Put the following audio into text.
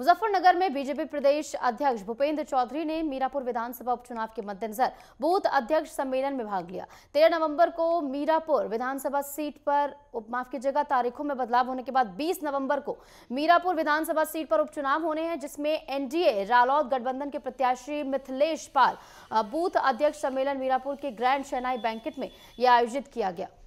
मुजफ्फरनगर में बीजेपी प्रदेश अध्यक्ष भूपेंद्र चौधरी ने मीरापुर विधानसभा उपचुनाव के मद्देनजर बूथ अध्यक्ष सम्मेलन में भाग लिया तेरह नवंबर को मीरापुर विधानसभा सीट पर उपमाफ की जगह तारीखों में बदलाव होने के बाद 20 नवंबर को मीरापुर विधानसभा सीट पर उपचुनाव होने हैं जिसमें एनडीए रालौद गठबंधन के प्रत्याशी मिथिलेश पाल बूथ अध्यक्ष सम्मेलन मीरापुर के ग्रैंड शहनाई बैंकेट में यह आयोजित किया गया